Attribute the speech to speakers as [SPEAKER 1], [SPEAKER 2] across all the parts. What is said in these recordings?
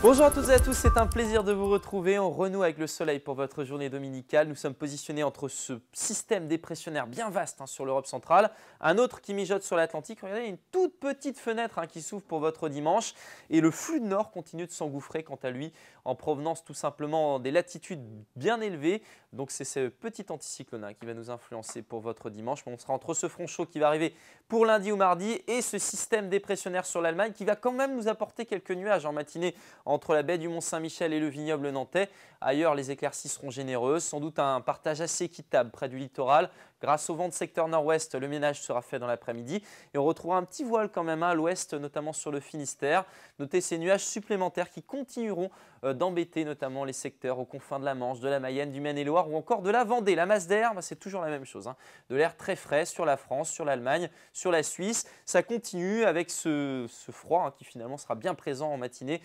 [SPEAKER 1] Bonjour à toutes et à tous, c'est un plaisir de vous retrouver. On renoue avec le soleil pour votre journée dominicale. Nous sommes positionnés entre ce système dépressionnaire bien vaste hein, sur l'Europe centrale, un autre qui mijote sur l'Atlantique. Regardez, une toute petite fenêtre hein, qui s'ouvre pour votre dimanche. Et le flux de nord continue de s'engouffrer, quant à lui, en provenance tout simplement des latitudes bien élevées. Donc c'est ce petit anticyclone hein, qui va nous influencer pour votre dimanche. on sera entre ce front chaud qui va arriver pour lundi ou mardi et ce système dépressionnaire sur l'Allemagne qui va quand même nous apporter quelques nuages en matinée entre la baie du Mont-Saint-Michel et le vignoble nantais. Ailleurs, les éclaircies seront généreuses, sans doute un partage assez équitable près du littoral. Grâce au vent de secteur nord-ouest, le ménage sera fait dans l'après-midi et on retrouvera un petit voile quand même hein, à l'ouest, notamment sur le Finistère. Notez ces nuages supplémentaires qui continueront euh, d'embêter notamment les secteurs aux confins de la Manche, de la Mayenne, du Maine-et-Loire ou encore de la Vendée. La masse d'air, bah, c'est toujours la même chose. Hein. De l'air très frais sur la France, sur l'Allemagne, sur la Suisse. Ça continue avec ce, froid hein, qui finalement sera bien présent en matinée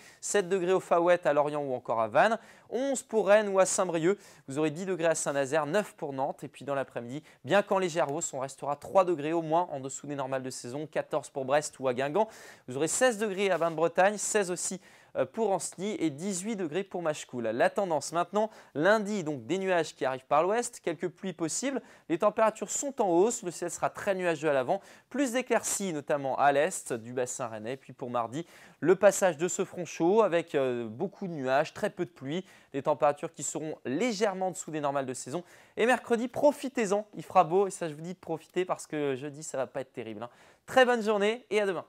[SPEAKER 1] degrés au Faouette, à Lorient ou encore à Vannes, 11 pour Rennes ou à Saint-Brieuc. Vous aurez 10 degrés à Saint-Nazaire, 9 pour Nantes. Et puis dans l'après-midi, bien qu'en légère hausse, on restera 3 degrés au moins en dessous des normales de saison, 14 pour Brest ou à Guingamp. Vous aurez 16 degrés à Vannes-Bretagne, 16 aussi euh, pour Ancenis et 18 degrés pour Machecoul. La tendance maintenant, lundi, donc des nuages qui arrivent par l'ouest, quelques pluies possibles. Les températures sont en hausse, le ciel sera très nuageux à l'avant, plus d'éclaircies notamment à l'est du bassin rennais. Puis pour mardi, le passage de ce front chaud avec euh, beaucoup de nuages, très peu de pluie, des températures qui seront légèrement en dessous des normales de saison. Et mercredi, profitez-en, il fera beau et ça je vous dis de profiter parce que jeudi ça va pas être terrible. Hein. Très bonne journée et à demain.